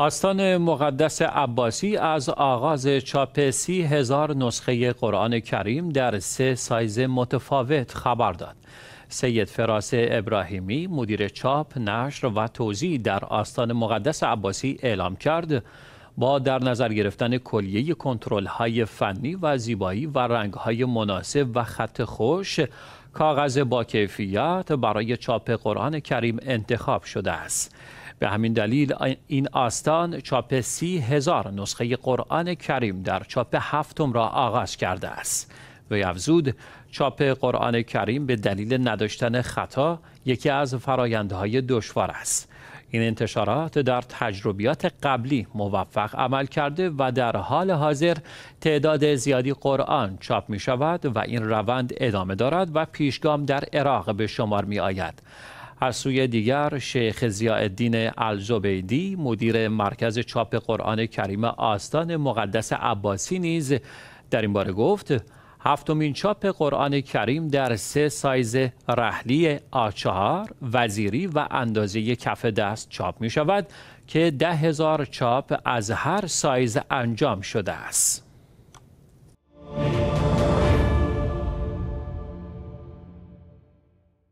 آستان مقدس عباسی از آغاز چاپ سی هزار نسخه قرآن کریم در سه سایز متفاوت خبر داد. سید فراس ابراهیمی مدیر چاپ، نشر و توزیع در آستان مقدس عباسی اعلام کرد با در نظر گرفتن کلیه کنترل های فنی و زیبایی و رنگ های مناسب و خط خوش کاغذ با کیفیت برای چاپ قرآن کریم انتخاب شده است به همین دلیل این آستان چاپ سی هزار نسخه قرآن کریم در چاپ هفتم را آغاز کرده است و افزود چاپ قرآن کریم به دلیل نداشتن خطا یکی از فرایندهای دشوار است این انتشارات در تجربیات قبلی موفق عمل کرده و در حال حاضر تعداد زیادی قرآن چاپ می شود و این روند ادامه دارد و پیشگام در عراق به شمار می آید. از سوی دیگر شیخ زیادین الزبیدی مدیر مرکز چاپ قرآن کریم آستان مقدس عباسی نیز در این باره گفت هفتمین چاپ قرآن کریم در سه سایز رحلی آچهار، وزیری و اندازه کف دست چاپ می شود که ده هزار چاپ از هر سایز انجام شده است.